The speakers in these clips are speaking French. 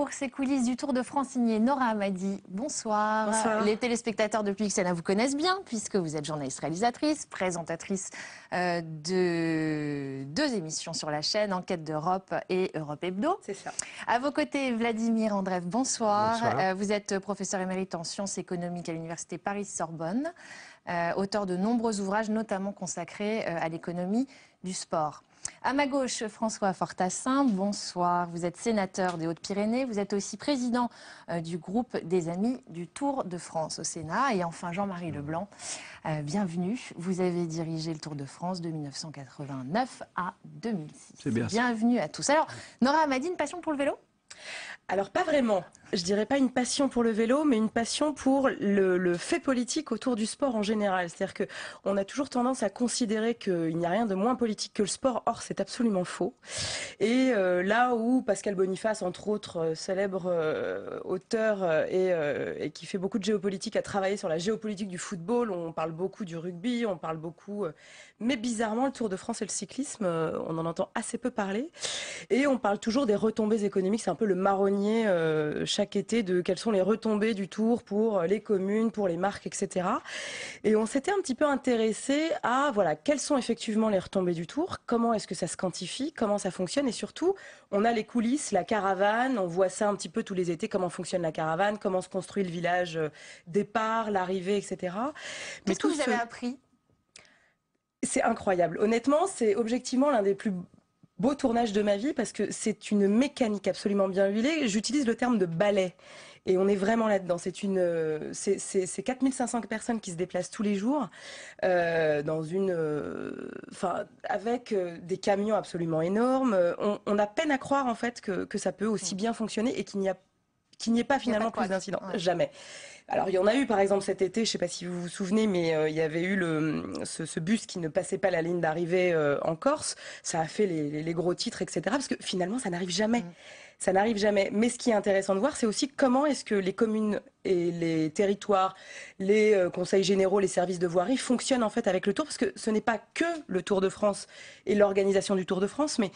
Pour ses coulisses du Tour de France signée, Nora Amadi. Bonsoir. Bonsoir. Les téléspectateurs de Pixel hein, vous connaissent bien puisque vous êtes journaliste réalisatrice, présentatrice euh, de deux émissions sur la chaîne, Enquête d'Europe et Europe Hebdo. C'est ça. À vos côtés, Vladimir Andreev, bonsoir. Euh, vous êtes professeur émérite en sciences économiques à l'Université Paris-Sorbonne, euh, auteur de nombreux ouvrages, notamment consacrés à l'économie du sport. À ma gauche, François Fortassin, bonsoir. Vous êtes sénateur des Hautes-Pyrénées, vous êtes aussi président euh, du groupe des Amis du Tour de France au Sénat. Et enfin, Jean-Marie Leblanc, euh, bienvenue. Vous avez dirigé le Tour de France de 1989 à 2006. C'est bien. Bienvenue à tous. Alors, Nora une passion pour le vélo alors pas vraiment, je dirais pas une passion pour le vélo, mais une passion pour le, fait politique autour du sport en général. C'est-à-dire que on a toujours tendance à considérer qu'il n'y a rien de moins politique que le sport. Or, c'est absolument faux. Et euh, là où Pascal Boniface, entre autres, euh, célèbre euh, auteur et, qui fait beaucoup de géopolitique, a travaillé sur la géopolitique du football. On parle beaucoup du rugby, on parle beaucoup mais bizarrement, le Tour de France et le cyclisme, euh, on en entend assez peu parler. Et on parle toujours des retombées économiques. C'est un peu le marronnier euh, chaque été de quelles sont les retombées du Tour pour les communes, pour les marques, etc. Et on s'était un petit peu intéressé à voilà quelles sont effectivement les retombées du Tour, comment est-ce que ça se quantifie, comment ça fonctionne, et surtout on a les coulisses, la caravane. On voit ça un petit peu tous les étés, comment fonctionne la caravane, comment se construit le village euh, départ, l'arrivée, etc. Qu'est-ce que vous avez appris c'est incroyable. Honnêtement, c'est objectivement l'un des plus beaux tournages de ma vie parce que c'est une mécanique absolument bien huilée. J'utilise le terme de ballet. Et on est vraiment là-dedans. C'est une, 4500 euh, personnes qui se déplacent tous les jours euh, dans une, euh, enfin, avec des camions absolument énormes. On, a peine à croire en fait que, que ça peut aussi mm. bien fonctionner et qu'il n'y a qu'il n'y ait pas finalement plus d'incidents. Jamais. Alors il y en a eu par exemple cet été, je ne sais pas si vous vous souvenez, mais euh, il y avait eu le, ce, bus qui ne passait pas la ligne d'arrivée euh, en Corse. Ça a fait les, gros titres, etc. Parce que finalement, ça n'arrive jamais. Mm. Ça n'arrive jamais. Mais ce qui est intéressant de voir, c'est aussi comment est-ce que les communes et les territoires, les euh, conseils généraux, les services de voirie fonctionnent en fait avec le Tour, parce que ce n'est pas que le Tour de France et l'organisation du Tour de France, mais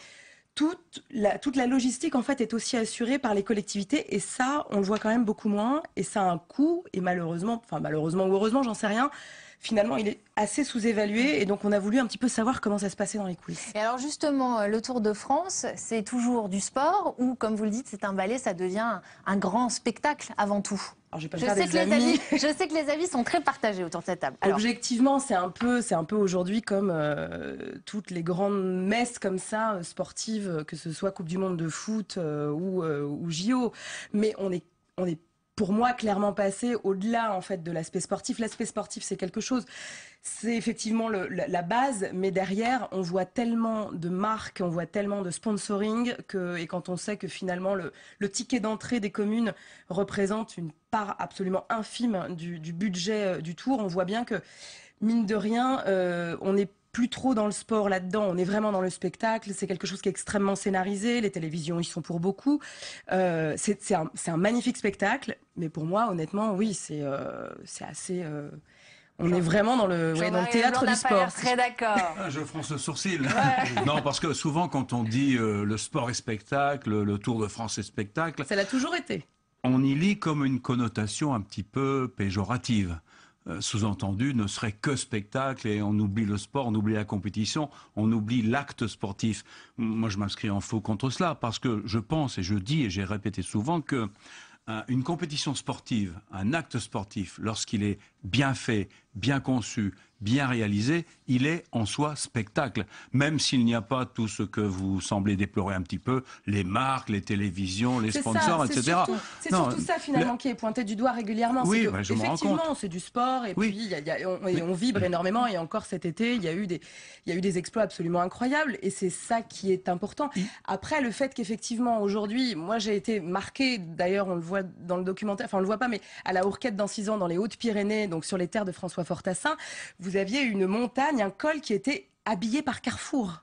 toute la, la logistique en fait est aussi assurée par les collectivités et ça on le voit quand même beaucoup moins et ça a un coût et malheureusement enfin malheureusement ou heureusement j'en sais rien finalement, il est assez sous-évalué. Et donc, on a voulu un petit peu savoir comment ça se passait dans les coulisses. Et alors, justement, euh, le Tour de France, c'est toujours du sport ou, comme vous le dites, c'est un ballet, ça devient un grand spectacle avant tout je, sais, que les avis, sont très partagés autour de cette table. Alors. Objectivement, c'est un peu, c'est un peu aujourd'hui comme euh, toutes les grandes messes comme ça euh, sportives, que ce soit Coupe du Monde de foot ou, JO. Mais on est, on est pour moi clairement passé au-delà en fait de l'aspect sportif. L'aspect sportif c'est quelque chose, c'est effectivement la, base, mais derrière on voit tellement de marques, on voit tellement de sponsoring que et quand on sait que finalement le, ticket d'entrée des communes représente une part absolument infime du, budget euh, du tour, on voit bien que mine de rien euh, on est plus trop dans le sport là-dedans. On est vraiment dans le spectacle. C'est quelque chose qui est extrêmement scénarisé. Les télévisions y sont pour beaucoup. Euh, c'est un, magnifique spectacle. Mais pour moi, honnêtement, oui, c'est euh, assez. Euh, on est vraiment dans le, dans le théâtre du sport. Très d'accord. Ah, je fronce le sourcil. non, parce que souvent, quand on dit le sport est spectacle, le Tour de France est spectacle. Ça l'a toujours été on y lit comme une connotation un petit peu péjorative. Euh, sous-entendu, ne serait que spectacle et on oublie le sport, on oublie la compétition, on oublie l'acte sportif. Moi, je m'inscris en faux contre cela parce que je pense et je dis et j'ai répété souvent que euh, une compétition sportive, un acte sportif, lorsqu'il est bien fait, bien conçu, bien réalisé, il est en soi spectacle. Même s'il n'y a pas tout ce que vous semblez déplorer un petit peu, les marques, les télévisions, les sponsors, etc. C'est surtout, ça finalement qui est pointé du doigt régulièrement. Oui, bah, effectivement, c'est du sport et puis on, vibre énormément. Et encore cet été, il y, a eu des, y a eu des exploits absolument incroyables et c'est ça qui est important. Après, le fait qu'effectivement aujourd'hui, moi j'ai été marqué, d'ailleurs on le voit dans le documentaire, enfin on le voit pas, mais à la Hourquette dans 6 ans dans les Hautes-Pyrénées, donc sur les terres de François Fortassin, vous aviez une montagne, un col qui était habillé par Carrefour.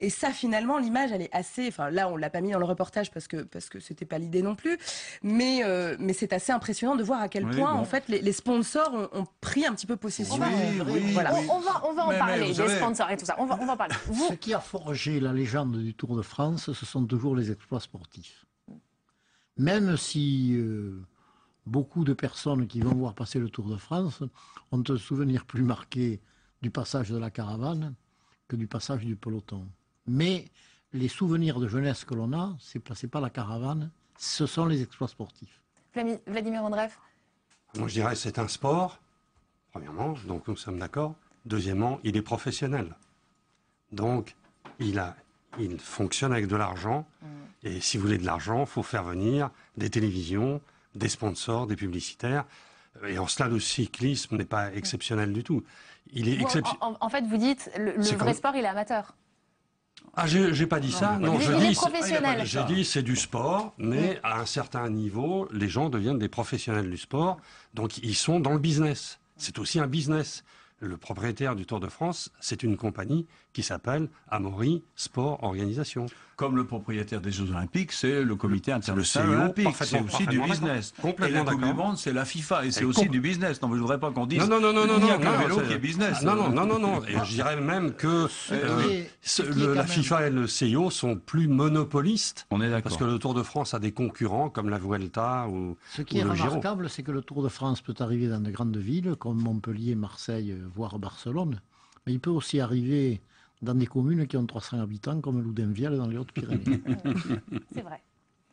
Et ça, finalement, l'image, elle est assez. Enfin, là, on l'a pas mis dans le reportage parce que parce que c'était pas l'idée non plus. Mais euh, mais c'est assez impressionnant de voir à quel point, en fait, les, sponsors ont, pris un petit peu possession. on, va on va en parler les sponsors et tout ça. On va on va parler. Ce qui a forgé la légende du Tour de France, ce sont toujours les exploits sportifs. Même si euh, beaucoup de personnes qui vont voir passer le Tour de France ont un souvenir plus marqué du passage de la caravane que du passage du peloton. Mais les souvenirs de jeunesse que l'on a, c'est pas la caravane, ce sont les exploits sportifs. Vladimir Andreev Moi, je dirais c'est un sport, premièrement, donc nous sommes d'accord. Deuxièmement, il est professionnel. Donc, il, fonctionne avec de l'argent. Mm. Et si vous voulez de l'argent, il faut faire venir des télévisions, des sponsors, des publicitaires. Et en cela, le cyclisme n'est pas exceptionnel du tout. Il est En, fait, vous dites, le, vrai sport, il est amateur. Ah, n'ai pas dit ça. Non, je dis, j'ai dit c'est du sport, mais à un certain niveau, les gens deviennent des professionnels du sport, donc ils sont dans le business. C'est aussi un business. Le propriétaire du Tour de France, c'est une compagnie qui s'appelle Amaury Sport Organisation comme le propriétaire des Jeux Olympiques, c'est le comité international le olympique. C'est aussi du business. Et la Coupe du Monde, c'est la FIFA. Et c'est aussi du business. Non, mais je voudrais pas qu'on dise non, non, non, non, n'y a que le vélo qui est business. Non, non, non, non, je dirais même que euh, la FIFA et le CIO e sont plus monopolistes. On est d'accord. Parce que le Tour de France a des concurrents comme la Vuelta ou Ce qui est remarquable, c'est que le Tour de France peut arriver dans de grandes villes comme Montpellier, Marseille, voire Barcelone. Mais il peut aussi arriver dans des communes qui ont 300 habitants, comme Loudenvielle dans les Hautes-Pyrénées. c'est vrai.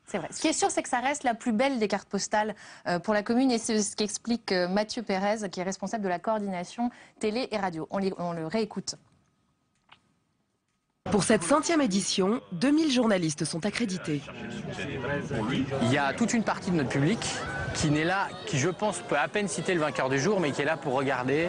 C'est vrai. Ce qui est sûr, c'est que ça reste la plus belle des cartes postales euh, pour la commune et c'est ce qu'explique euh, Mathieu Pérez, qui est responsable de la coordination télé et radio. on le réécoute. Pour cette centième édition, 2000 journalistes sont accrédités. Il y a toute une partie de notre public qui n'est là, qui je pense peut à peine citer le vainqueur du jour, mais qui est là pour regarder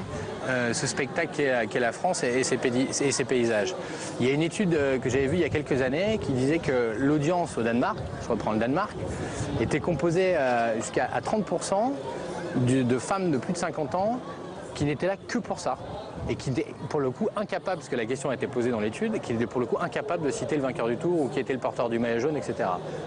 euh, ce spectacle qu'est la France et, ses paysages. Il y a une étude euh, que j'avais vue il y a quelques années qui disait que l'audience au Danemark, je reprends le Danemark, était composée euh, jusqu'à 30% de femmes de plus de 50 ans qui n'était là que pour ça. Et qui était pour le coup incapable, parce que la question a été posée dans l'étude, qu'il était pour le coup incapable de citer le vainqueur du tour ou qui était le porteur du maillot jaune, etc.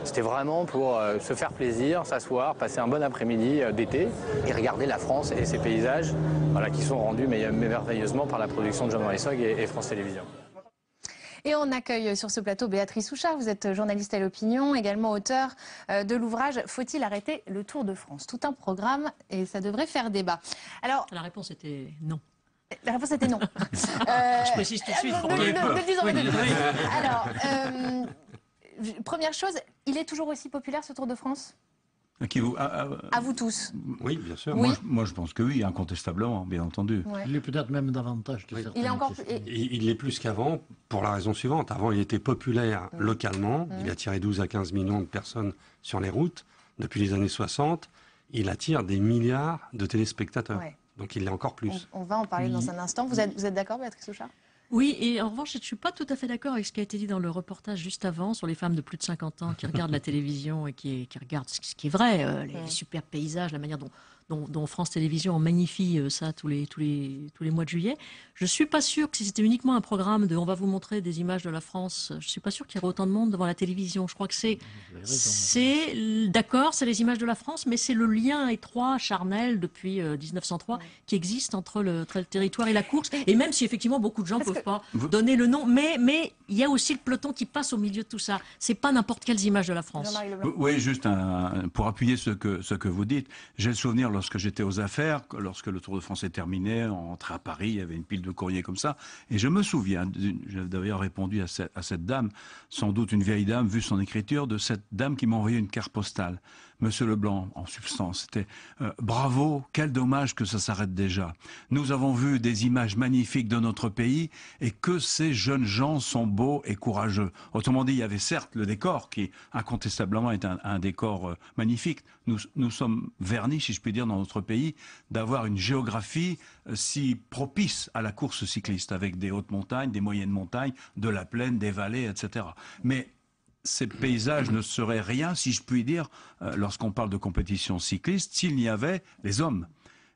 C'était vraiment pour euh, se faire plaisir, s'asseoir, passer un bon après-midi euh, d'été et regarder la France et ses paysages voilà, qui sont rendus merveilleusement par la production de John Morrisog et, et France Télévisions. Et on accueille sur ce plateau Béatrice Souchard. Vous êtes journaliste à l'opinion, également auteur euh, de l'ouvrage Faut-il arrêter le Tour de France Tout un programme et ça devrait faire débat. Alors, la réponse était non. La réponse était non. Euh, Je précise tout de suite. Pour ne, Alors, euh, première chose, il est toujours aussi populaire ce Tour de France euh, qui vous, ah, ah, à, vous tous. Oui, bien sûr. Moi, je, pense que oui, incontestablement, bien entendu. Il est peut-être même davantage. il, est encore plus... il, est plus qu'avant pour la raison suivante. Avant, il était populaire mm. localement. Mm. Il attirait 12 à 15 millions de personnes sur les routes. Depuis les années 60, il attire des milliards de téléspectateurs. Donc il l'est encore plus. On, va en parler dans mm. un instant. Vous êtes, d'accord, Béatrice Souchard oui, et en revanche, je ne suis pas tout à fait d'accord avec ce qui a été dit dans le reportage juste avant sur les femmes de plus de 50 ans qui regardent la télévision et qui, qui regardent ce qui est vrai, euh, les super paysages, la manière dont dont, France Télévisions magnifie euh, ça tous les, tous, les, tous les mois de juillet. Je ne suis pas sûr que si c'était uniquement un programme de on va vous montrer des images de la France, je ne suis pas sûr qu'il y aurait autant de monde devant la télévision. Je crois que c'est, c'est d'accord, c'est les images de la France, mais c'est le lien étroit, charnel depuis 1903 euh, qui existe entre le, territoire et la course. Et même si effectivement beaucoup de gens ne peuvent pas vous... donner le nom, mais il y a aussi le peloton qui passe au milieu de tout ça. C'est pas n'importe quelles images de la France. Oui, juste pour appuyer ce que, ce que vous dites, j'ai le souvenir lorsque j'étais aux affaires, lorsque le Tour de France est terminé, on rentrait à Paris, il y avait une pile de courriers comme ça. Et je me souviens, j'avais d'ailleurs répondu à cette, à cette dame, sans doute une vieille dame, vu son écriture, de cette dame qui m'a envoyé une carte postale. Monsieur Leblanc, en substance. C'était euh, bravo, quel dommage que ça s'arrête déjà. Nous avons vu des images magnifiques de notre pays et que ces jeunes gens sont beaux et courageux. Autrement dit, il y avait certes le décor qui incontestablement est un, décor euh, magnifique. Nous, sommes vernis, si je puis dire, dans notre pays d'avoir une géographie euh, si propice à la course cycliste avec des hautes montagnes, des moyennes montagnes, de la plaine, des vallées, etc. Mais ces paysages ne seraient rien, si je puis dire, euh, lorsqu'on parle de compétition cycliste, s'il n'y avait les hommes.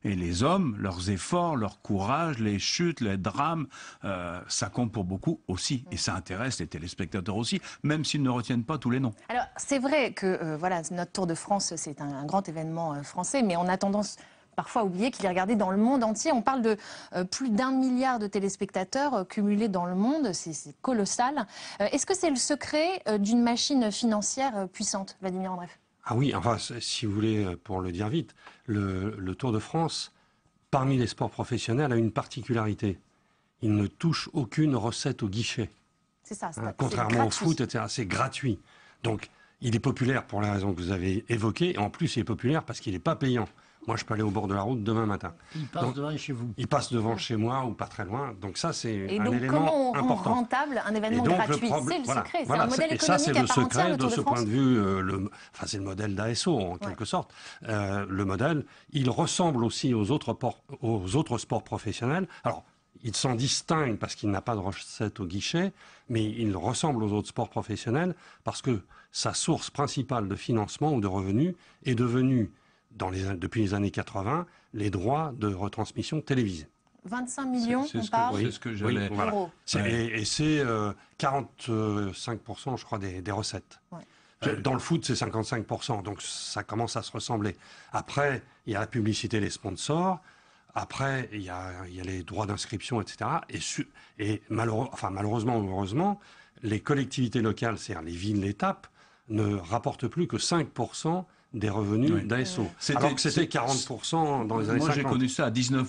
Et les hommes, leurs efforts, leur courage, les chutes, les drames, euh, ça compte pour beaucoup aussi. Et ça intéresse les téléspectateurs aussi, même s'ils ne retiennent pas tous les noms. Alors, c'est vrai que euh, voilà, notre Tour de France, c'est un, grand événement français, mais on a tendance parfois oublié qu'il est regardé dans le monde entier. On parle de euh, plus d'un milliard de téléspectateurs euh, cumulés dans le monde, c'est colossal. Euh, est-ce que c'est le secret d'une machine financière puissante, Vladimir Andreev Ah oui, enfin, si vous voulez, pour le dire vite, le, Tour de France, parmi les sports professionnels, a une particularité. Il ne touche aucune recette au guichet. C'est ça. Hein, contrairement au foot, etc. C'est gratuit. Donc, il est populaire pour la raison que vous avez évoquée. Et en plus, il est populaire parce qu'il n'est pas payant. Moi, je peux aller au bord de la route demain matin. Il passe devant chez vous. Il passe devant chez moi ou pas très loin. Donc ça, c'est un donc, élément comment on rentable un événement gratuit C'est le secret. c'est un modèle économique Et ça, c'est le secret de, ce point de vue. Euh, le, enfin, c'est le modèle d'ASO en quelque sorte. Euh, le modèle, il ressemble aussi aux autres, aux autres sports professionnels. Alors, il s'en distingue parce qu'il n'a pas de recette au guichet, mais il ressemble aux autres sports professionnels parce que sa source principale de financement ou de revenus est devenue depuis les années 80 les droits de retransmission télévisée. 25 millions, on parle. c'est Et, c'est 45%, euh, je crois, des, recettes. Euh, dans le foot, c'est 55%, donc ça commence à se ressembler. Après, il y a la publicité, les sponsors. Après, il y a, les droits d'inscription, etc. Et, su, et enfin, malheureusement heureusement, les collectivités locales, c'est-à-dire les villes, les ne rapportent plus que 5% des revenus oui. d'ASO. Alors que c'était 40% dans les années 50. Moi, j'ai connu ça à 19%.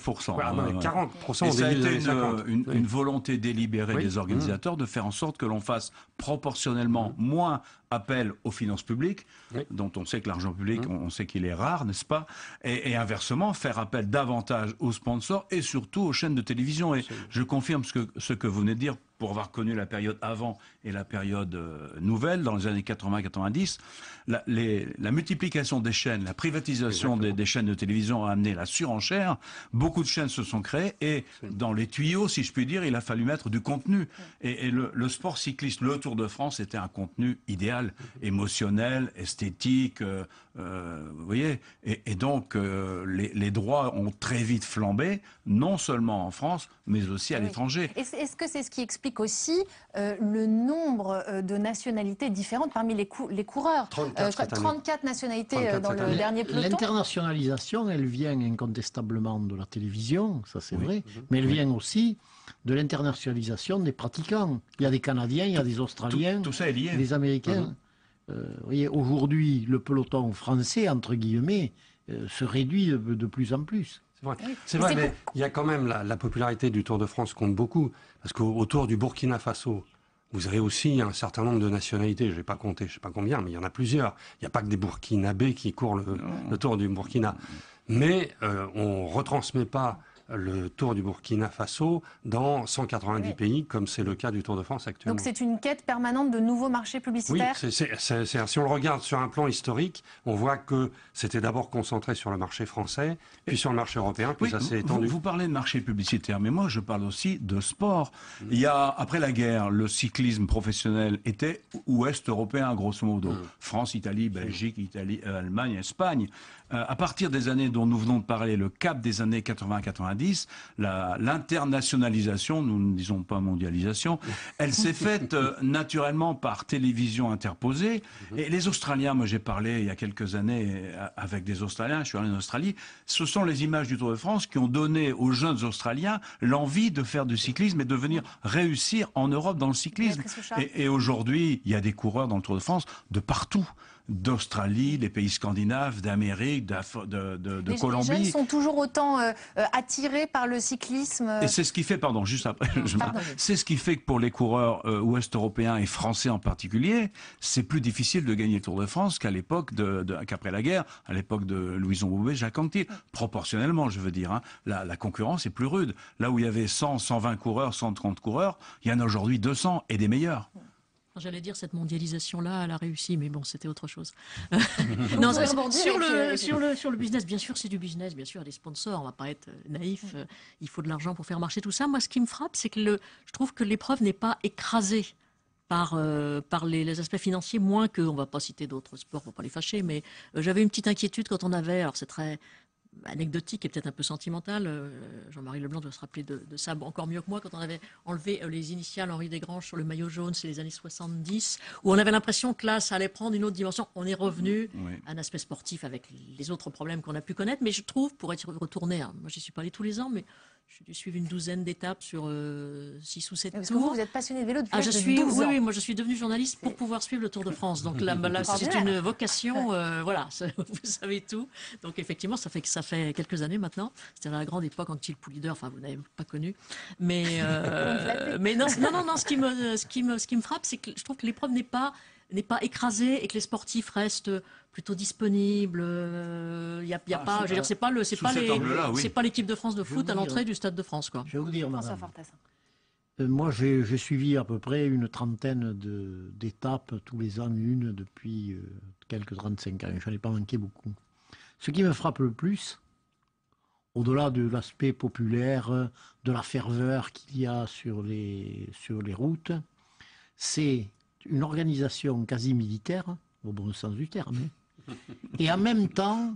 40% en des euh, une, une volonté délibérée des mmh. organisateurs de faire en sorte que l'on fasse proportionnellement mmh. moins appel aux finances publiques, dont on sait que l'argent public, hum. on sait qu'il est rare, n'est-ce pas et, inversement, faire appel davantage aux sponsors et surtout aux chaînes de télévision. Et je confirme ce que, ce que vous venez de dire pour avoir connu la période avant et la période euh, nouvelle, dans les années 80-90, la, la, multiplication des chaînes, la privatisation des, chaînes de télévision a amené la surenchère. Beaucoup de chaînes se sont créées et dans les tuyaux, si je puis dire, il a fallu mettre du contenu. Et, le sport cycliste, le Tour de France, était un contenu idéal émotionnel, esthétique, euh, euh, vous voyez. Et, donc, euh, les droits ont très vite flambé, non seulement en France, mais aussi à l'étranger. Est-ce que c'est ce qui explique aussi euh, le nombre euh, de nationalités différentes parmi les, les coureurs 34, euh, nationalités dans le dernier peloton. L'internationalisation, elle vient incontestablement de la télévision, ça c'est vrai, mhm. mais elle vient aussi de l'internationalisation des pratiquants. Il y a des Canadiens, il y a des Australiens, des Américains. Mhm. voyez, aujourd'hui, le peloton français, entre guillemets, se réduit de plus en plus c'est vrai mais il y a quand même la, popularité du Tour de France compte beaucoup, parce qu'autour du Burkina Faso, vous aurez aussi un certain nombre de nationalités, je n'ai pas compté, je ne sais pas combien, mais il y en a plusieurs. Il n'y a pas que des Burkinabés qui courent le, Tour du Burkina. Mais euh, on ne retransmet pas le Tour du Burkina Faso dans 190 pays, comme c'est le cas du Tour de France actuellement. Donc c'est une quête permanente de nouveaux marchés publicitaires Oui, si on le regarde sur un plan historique, on voit que c'était d'abord concentré sur le marché français, puis sur le marché européen, puis ça s'est étendu. Vous, parlez de marché publicitaire, mais moi je parle aussi de sport. Mm. Il y a, après la guerre, le cyclisme professionnel était ouest européen, grosso modo. Mm. France, Italie, Belgique, Italie, euh, Allemagne, Espagne. Euh, à partir des années dont nous venons de parler, le cap des années 80-90, l'internationalisation, nous ne disons pas mondialisation, elle s'est faite euh, naturellement par télévision interposée. Mhm. Et les Australiens, moi j'ai parlé il y a quelques années euh, avec des Australiens, je suis allé en Australie, ce sont les images du Tour de France qui ont donné aux jeunes Australiens l'envie de faire du cyclisme et de venir réussir en Europe dans le cyclisme. Et, et aujourd'hui, il y a des coureurs dans le Tour de France de partout, d'Australie, des pays scandinaves, d'Amérique, de, Colombie. Les sont toujours autant euh, euh, attirés par le cyclisme. Et c'est ce qui fait, pardon, juste après, c'est ce qui fait que pour les coureurs euh, ouest européens et français en particulier, c'est plus difficile de gagner le Tour de France qu'à l'époque de, qu'après la guerre, à l'époque de Louison Bouvet, Jacques Proportionnellement, je veux dire, hein, la, la, concurrence est plus rude. Là où il y avait 100, 120 coureurs, 130 coureurs, il y en a aujourd'hui 200 et des meilleurs. J'allais dire cette mondialisation-là, elle a réussi, mais bon, c'était autre chose. sur, le, euh, sur, le, sur le business, bien sûr, c'est du business, bien sûr, il y a des sponsors, on va pas être euh, naïf, mm. euh, il faut de l'argent pour faire marcher tout ça. Moi, ce qui me frappe, c'est que le, je trouve que l'épreuve n'est pas écrasée par, par les, aspects financiers, moins que, on va pas citer d'autres sports pour pas les fâcher, mais j'avais une petite inquiétude quand on avait, alors c'est très anecdotique et peut-être un peu sentimentale. Euh, Jean-Marie Leblanc doit se rappeler de, ça encore mieux que moi quand on avait enlevé euh, les initiales Henri Desgranges sur le maillot jaune, c'est les années 70, où on avait l'impression que là, ça allait prendre une autre dimension. On est revenu mm, à un aspect sportif avec les autres problèmes qu'on a pu connaître, mais je trouve, pour être retourné, moi j'y suis pas allé tous les ans, mais j'ai dû suivre une douzaine d'étapes sur euh, six ou sept Parce Que vous, êtes passionné de vélo depuis ah, je suis, oui, oui, moi je suis devenu journaliste pour pouvoir suivre le Tour de France. Donc là, c'est une vocation, euh, voilà, vous savez tout. Donc effectivement, ça fait ça fait quelques années maintenant. C'était à la grande époque en Poulider, enfin vous n'avez pas connu, mais euh, mais non, non, non, non, ce qui ce qui me, ce qui me frappe, c'est que je trouve que l'épreuve n'est pas n'est pas écrasé et que les sportifs restent plutôt disponibles. Il euh, y a, ah, pas, c'est pas le, c'est pas les, c'est pas l'équipe de France de foot à l'entrée du stade de France, quoi. Je vais vous dire, madame. Euh, moi, j'ai suivi à peu près une trentaine d'étapes tous les ans, une depuis euh, quelques 35 ans. Je n'en ai pas manqué beaucoup. Ce qui me frappe le plus, au-delà de l'aspect populaire, de la ferveur qu'il y a sur les, sur les routes, c'est une organisation quasi militaire, au bon sens du terme, et en même temps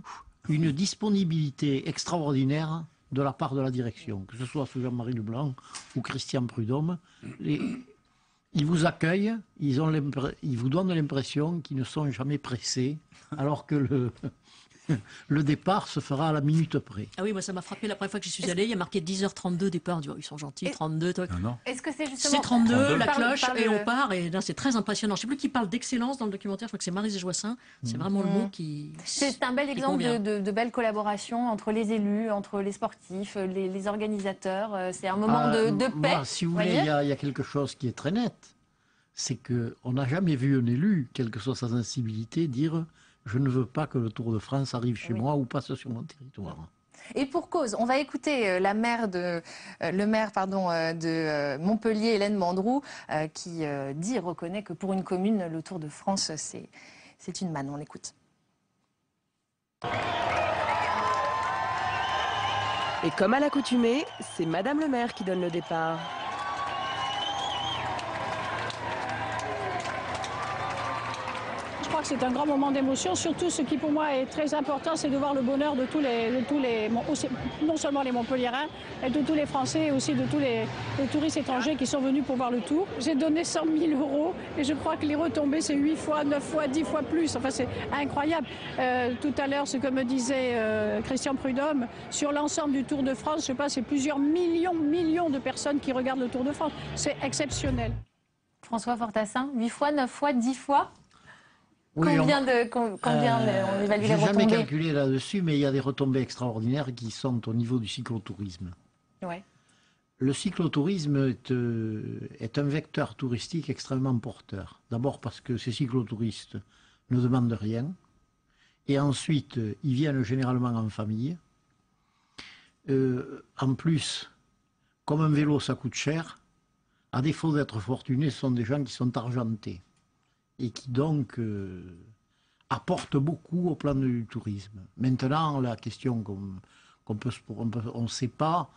une disponibilité extraordinaire de la part de la direction, que ce soit sous Jean-Marie Leblanc ou Christian Prudhomme. ils vous accueillent, ils, ils vous donnent l'impression qu'ils ne sont jamais pressés, alors que le, le départ se fera à la minute près. Ah oui, moi ça m'a frappé la première fois que j'y suis allé, il y a marqué 10h32 départ, oh, ils sont gentils, 32. Toi. Ah est-ce que c'est justement C'est 32, la cloche et on part et là c'est très impressionnant. Je ne sais plus qui parle d'excellence dans le documentaire, je crois que c'est Marie Joissin, c'est mm. vraiment le mot mm. qui C'est un bel exemple de, belle collaboration entre les élus, entre les sportifs, euh, les, organisateurs, euh, c'est un moment ah, de, paix. si vous voulez, il y a quelque chose qui est très net c'est qu'on n'a jamais vu un élu, quelle que soit sa sensibilité, dire je ne veux pas que le Tour de France arrive chez moi ou passe sur mon territoire. Et pour cause, on va écouter euh, la maire de, euh, le maire euh, de Montpellier, Hélène Mandrou, qui dit, reconnaît que pour une commune, le Tour de France, c'est, c'est une manne. On l'écoute. Et comme à l'accoutumée, c'est Madame le maire qui donne le départ. c'est un grand moment d'émotion. Surtout, ce qui pour moi est très important, c'est de voir le bonheur de tous les, de tous les non seulement les Montpelliérains, mais de tous les Français et aussi de tous les, touristes étrangers qui sont venus pour voir le tour. J'ai donné 100 000 euros et je crois que les retombées, c'est 8 fois, 9 fois, 10 fois plus. Enfin, c'est incroyable. Euh, tout à l'heure, ce que me disait euh, Christian Prudhomme, sur l'ensemble du Tour de France, je sais pas, c'est plusieurs millions, millions de personnes qui regardent le Tour de France. C'est exceptionnel. François Fortassin, 8 fois, 9 fois, 10 fois combien, euh, on... évalue les retombées jamais calculé là-dessus, mais il y a des retombées extraordinaires qui sont au niveau du cyclotourisme. Le cyclotourisme euh, est, un vecteur touristique extrêmement porteur. D'abord parce que ces cyclotouristes ne demandent rien. Et ensuite, ils viennent généralement en famille. Euh, en plus, comme un vélo, ça coûte cher. À défaut d'être fortunés, ce sont des gens qui sont argentés et qui donc euh, apporte beaucoup au plan du tourisme. Maintenant, la question qu'on qu sait pas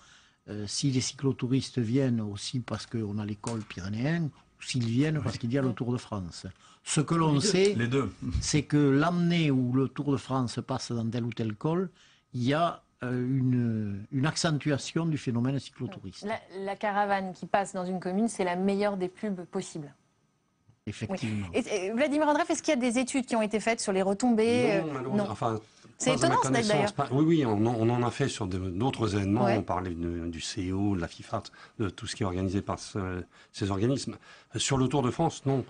euh, si les cyclotouristes viennent aussi parce qu'on a l'école pyrénéenne ou s'ils viennent parce qu'il y a le Tour de France. Ce que l'on sait, c'est que l'année où le Tour de France passe dans tel ou tel col, il y a euh, une, accentuation du phénomène cyclotouriste. la, caravane qui passe dans une commune, c'est la meilleure des pubs possibles. Vladimir Andreev, est-ce qu'il y a des études qui ont été faites sur les retombées Non, euh, c'est étonnant, d'ailleurs. oui, oui, on, en a fait sur d'autres événements. On parlait du CEO, de la FIFA, de tout ce qui est organisé par ces organismes. Euh, sur le Tour de France, non.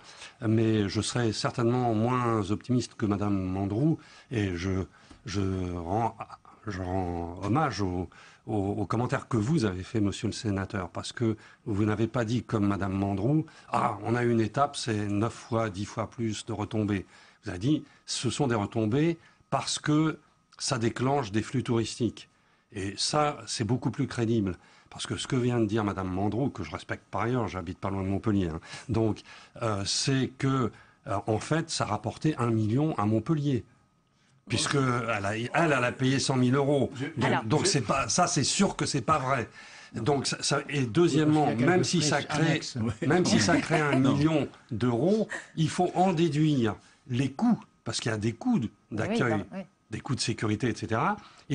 Mais je serais certainement moins optimiste que Madame Mandrou, et je, rends je rends hommage aux, aux, commentaires que vous avez fait, monsieur le sénateur, parce que vous n'avez pas dit, comme madame Mandrou, ah, on a une étape, c'est 9 fois, 10 fois plus de retombées. Vous avez dit, ce sont des retombées parce que ça déclenche des flux touristiques. Et ça, c'est beaucoup plus crédible. Parce que ce que vient de dire Madame Mandrou, que je respecte par ailleurs, j'habite pas loin de Montpellier, hein. donc euh, c'est que, euh, en fait, ça rapportait un million à Montpellier puisque elle, a, payé 100 000 euros. Donc, pas, ça, c'est sûr que c'est pas vrai. Donc, et deuxièmement, même si ça crée, même si ça crée un million d'euros, il faut en déduire les coûts, parce qu'il y a des coûts d'accueil, bah, des coûts de sécurité, etc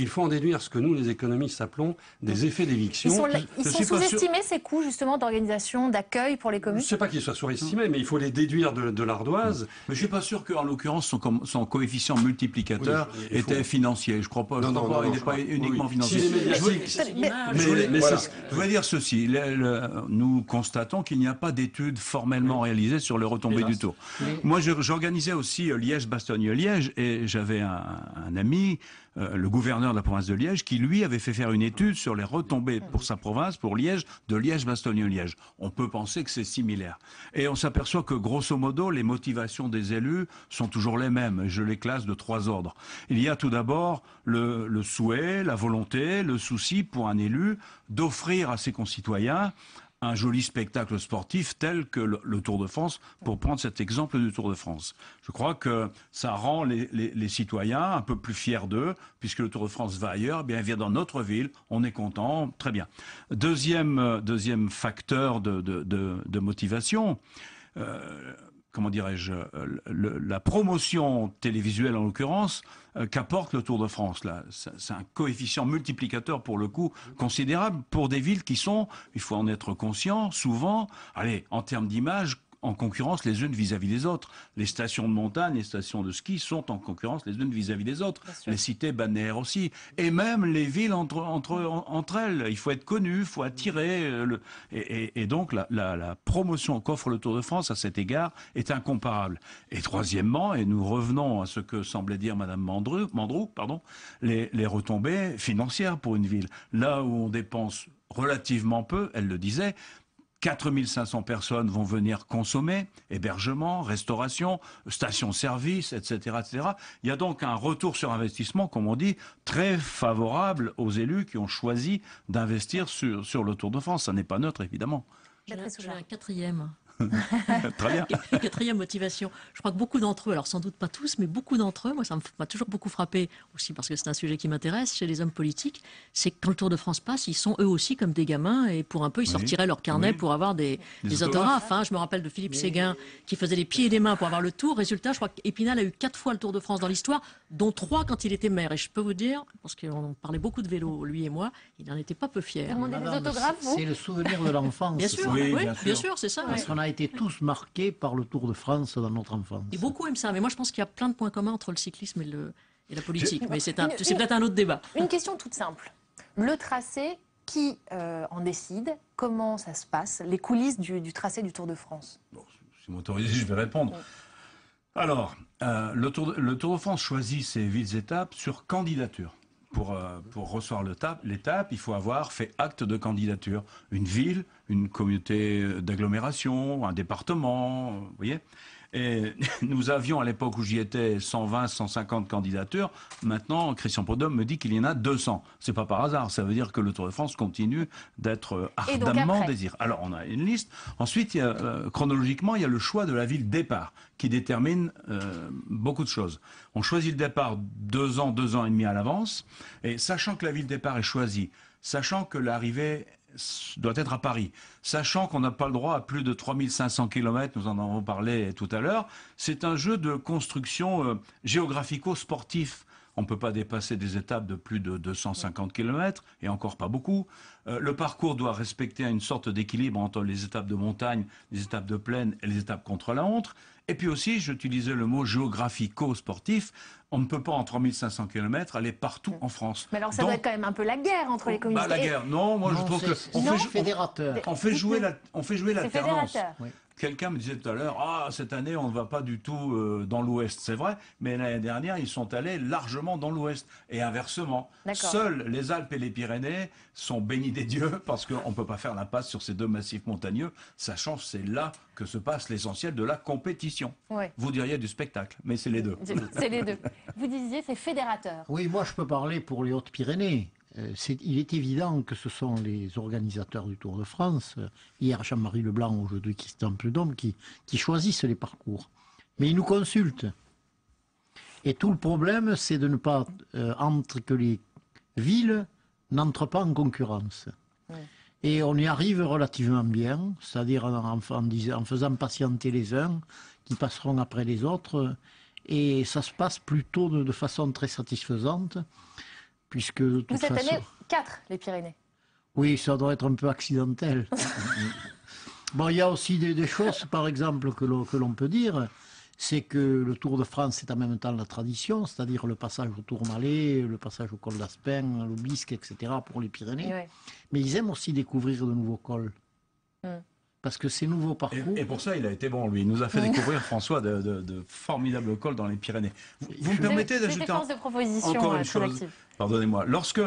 il faut en déduire ce que nous, les économistes, appelons des effets d'éviction. Ils sont, sous-estimés, ces coûts, justement, d'organisation, d'accueil pour les communes Je ne sais pas qu'ils soient sous-estimés, mais il faut les déduire de, l'ardoise. Mais je ne suis pas sûr qu'en l'occurrence, son, son, coefficient multiplicateur était financier. Je ne crois pas. Non, non, non, il n'est pas uniquement financier. je, dire ceci. nous constatons qu'il n'y a pas d'études formellement réalisées sur le retombées du tour. Moi, j'organisais aussi euh, Liège-Bastogne-Liège et j'avais un, un ami euh, le gouverneur de la province de Liège, qui lui avait fait faire une étude sur les retombées pour sa province, pour Liège, de Liège-Bastogne-Liège. On peut penser que c'est similaire. Et on s'aperçoit que, grosso modo, les motivations des élus sont toujours les mêmes. Je les classe de trois ordres. Il y a tout d'abord le, le souhait, la volonté, le souci pour un élu d'offrir à ses concitoyens un joli spectacle sportif tel que le Tour de France, pour prendre cet exemple du Tour de France. Je crois que ça rend les, citoyens un peu plus fiers d'eux, puisque le Tour de France va ailleurs, bien, il vient dans notre ville, on est content, très bien. Deuxième, euh, deuxième facteur de, motivation, euh, comment dirais-je, euh, la promotion télévisuelle en l'occurrence euh, qu'apporte le Tour de France. Là, c'est un coefficient multiplicateur pour le coup considérable pour des villes qui sont, il faut en être conscient, souvent, allez, en termes d'image, en concurrence les unes vis-à-vis des autres. Les stations de montagne, les stations de ski sont en concurrence les unes vis-à-vis des autres. Les cités balnéaires aussi. Et même les villes entre, elles. Il faut être connu, il faut attirer. Euh, et, donc la, promotion qu'offre le Tour de France à cet égard est incomparable. Et troisièmement, et nous revenons à ce que semblait dire Madame Mandrou, pardon, les retombées financières pour une ville. Là où on dépense relativement peu, elle le disait, 4500 personnes vont venir consommer, hébergement, restauration, station-service, etc., etc. Il y a donc un retour sur investissement, comme on dit, très favorable aux élus qui ont choisi d'investir sur, le Tour de France. Ça n'est pas neutre, évidemment. J'ai un quatrième. Très bien. quatrième motivation, je crois que beaucoup d'entre eux, alors sans doute pas tous, mais beaucoup d'entre eux, moi ça m'a toujours beaucoup frappé, aussi parce que c'est un sujet qui m'intéresse, chez les hommes politiques, c'est que quand le Tour de France passe, ils sont eux aussi comme des gamins, et pour un peu, ils sortiraient leur carnet pour avoir des, autographes. Hein. Je me rappelle de Philippe Séguin qui faisait les pieds et les mains pour avoir le Tour. Résultat, je crois qu'Épinal a eu quatre fois le Tour de France dans l'histoire, dont trois quand il était maire. Et je peux vous dire, parce qu'on parlait beaucoup de vélo, lui et moi, il n'en était pas peu fier. C'est le souvenir de l'enfance. Bien, sûr, bien sûr, c'est ça été tous marqués par le Tour de France dans notre enfance. Et beaucoup aiment ça, mais moi je pense qu'il y a plein de points communs entre le cyclisme et, le, et la politique. Mais c'est peut-être un autre débat. Une question toute simple. Le tracé, qui euh, en décide Comment ça se passe Les coulisses du, du, tracé du Tour de France Si vous m'autorisez, je vais répondre. Alors, euh, le, tour de, le Tour de France choisit ses villes étapes sur candidature. Euh, pour, recevoir l'étape, il faut avoir fait acte de candidature. Une ville, une communauté euh, d'agglomération, un département, vous voyez et nous avions à l'époque où j'y étais 120, 150 candidatures. Maintenant, Christian Podom me dit qu'il y en a 200. C'est pas par hasard. Ça veut dire que le Tour de France continue d'être euh, ardemment désiré. Alors, on a une liste. Ensuite, euh, chronologiquement, il y a le choix de la ville départ qui détermine euh, beaucoup de choses. On choisit le départ deux ans, deux ans et demi à l'avance. Et sachant que la ville départ est choisie, sachant que l'arrivée doit être à Paris. Sachant qu'on n'a pas le droit à plus de 3500 km, nous en avons parlé tout à l'heure, c'est un jeu de construction euh, géographico-sportif. On ne peut pas dépasser des étapes de plus de 250 km, et encore pas beaucoup. Euh, le parcours doit respecter une sorte d'équilibre entre les étapes de montagne, les étapes de plaine et les étapes contre la honte. Et puis aussi, j'utilisais le mot géographico-sportif. On ne peut pas, en 3500 km, aller partout en France. Mais alors, ça doit être quand même un peu la guerre entre les communautés. Oh, bah, la guerre, non. Moi, je trouve qu'on fait, on, on fait, jouer la, on fait jouer l'alternance. Quelqu'un me disait tout à l'heure, ah, cette année, on ne va pas du tout euh, dans l'Ouest. C'est vrai, mais l'année dernière, ils sont allés largement dans l'Ouest. Et inversement, seuls les Alpes et les Pyrénées sont bénis des dieux parce qu'on ne peut pas faire l'impasse sur ces deux massifs montagneux, sachant que c'est là que se passe l'essentiel de la compétition. Vous diriez du spectacle, mais c'est les deux. C'est les deux. Vous disiez, c'est fédérateur. Oui, moi, je peux parler pour les Hautes-Pyrénées. Euh, il est évident que ce sont les organisateurs du Tour de France, euh, hier Jean-Marie Leblanc, aujourd'hui Christian Prudhomme, qui, qui choisissent les parcours. Mais ils nous consultent. Et tout le problème, c'est de ne pas euh, entre que les villes n'entrent pas en concurrence. Et on y arrive relativement bien, c'est-à-dire en, faisant patienter les uns qui passeront après les autres. Et ça se passe plutôt de façon très satisfaisante puisque toute Vous êtes allé les Pyrénées. Oui, ça doit être un peu accidentel. bon, il y a aussi des, choses, par exemple, que l'on peut dire c'est que le Tour de France, est en même temps la tradition, c'est-à-dire le passage au Tourmalet, le passage au col d'Aspin, à l'Aubisque, etc., pour les Pyrénées. Mais ils aiment aussi découvrir de nouveaux cols. Hum parce que ces nouveaux parcours. Et, pour ça, il a été bon, lui. Il nous a fait découvrir, François, de, formidables cols dans les Pyrénées. Vous, me permettez d'ajouter encore euh, une chose Pardonnez-moi. Lorsque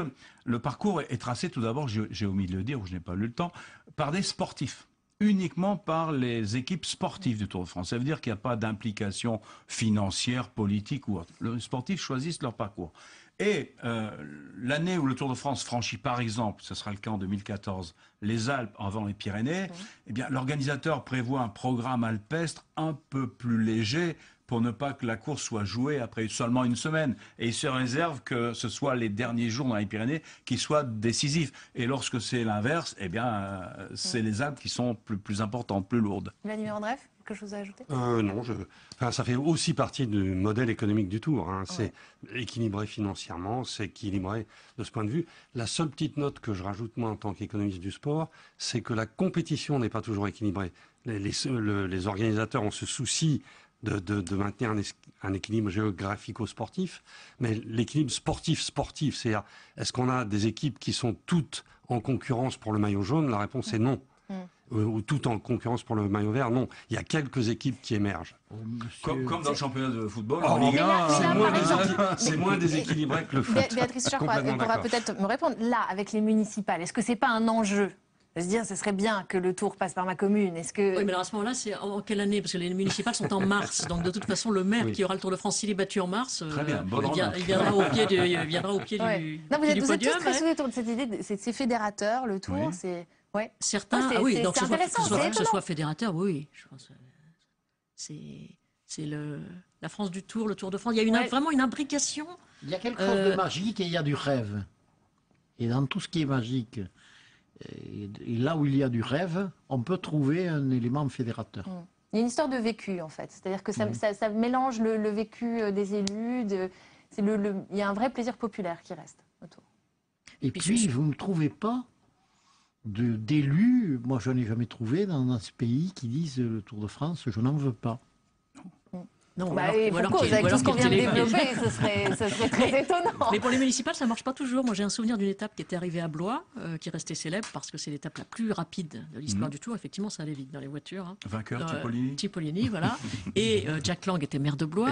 le parcours est tracé, tout d'abord, j'ai omis de le dire, ou je n'ai pas eu le temps, par des sportifs uniquement par les équipes sportives du Tour de France. Ça veut dire qu'il n'y a pas d'implication financière, politique ou autre. Les sportifs choisissent leur parcours. Et euh, l'année où le Tour de France franchit, par exemple, ce sera le cas en 2014, les Alpes avant les Pyrénées, eh bien, l'organisateur prévoit un programme alpestre un peu plus léger pour ne pas que la course soit jouée après seulement une semaine. Et il se réserve que ce soit les derniers jours dans les Pyrénées qui soient décisifs. Et lorsque c'est l'inverse, eh bien, euh, c'est les Alpes qui sont plus, importantes, plus lourdes. Vladimir Andreev quelque chose à ajouter euh, Non, je... enfin, ça fait aussi partie du modèle économique du tour. Hein. C'est équilibré financièrement, c'est équilibré de ce point de vue. La seule petite note que je rajoute moi en tant qu'économiste du sport, c'est que la compétition n'est pas toujours équilibrée. Les, organisateurs ont ce souci de, maintenir un, un équilibre géographico-sportif, mais l'équilibre sportif-sportif, c'est-à-dire est-ce qu'on a des équipes qui sont toutes en concurrence pour le maillot jaune La réponse est non. Mm. Euh, ou tout en concurrence pour le maillot vert. Non, il y a quelques équipes qui émergent. Oh, comme, dans le championnat de football, oh, c'est moins, déséquilibré que le foot. Béatrice tu pourra peut-être me répondre. Là, avec les municipales, est-ce que c'est pas un enjeu de se dire ce serait bien que le tour passe par ma commune. Est-ce que oui, mais alors à ce moment-là, c'est en quelle année Parce que les municipales sont en mars, donc de toute façon, le maire qui aura le Tour de France s'il est battu en mars, euh, il, viendra au pied du, non, vous, êtes, tous très soudés de cette idée, c'est fédérateur, le Tour, c'est Ouais. Certains, ah, oui, donc que ce, soit, que, fédérateur, oui, je pense. Euh, c'est le la France du Tour, le Tour de France. Il y a vraiment une imbrication. Il y a quelque chose de euh, magique et il y a du rêve. Et dans tout ce qui est magique, euh, là où il y a du rêve, on peut trouver un élément fédérateur. Mm. Il y a une histoire de vécu, en fait. C'est-à-dire que ça, mélange le, vécu des élus. il y a un vrai plaisir populaire qui reste autour. Et, puis, vous ne trouvez pas d'élus, moi je n'en ai jamais trouvé dans, ce pays qui disent le Tour de France, je n'en veux pas. Non, non bah, alors, avec tout ce qu'on vient de développer, ce serait, ce serait très étonnant. Mais pour les municipales, ça ne marche pas toujours. Moi, j'ai un souvenir d'une étape qui était arrivée à Blois, euh, qui restait célèbre parce que c'est l'étape la plus rapide de l'histoire mhm. du Tour. Effectivement, ça allait vite dans les voitures. Hein. Vainqueur, euh, Tipolini. voilà. et euh, Jack Lang était maire de Blois.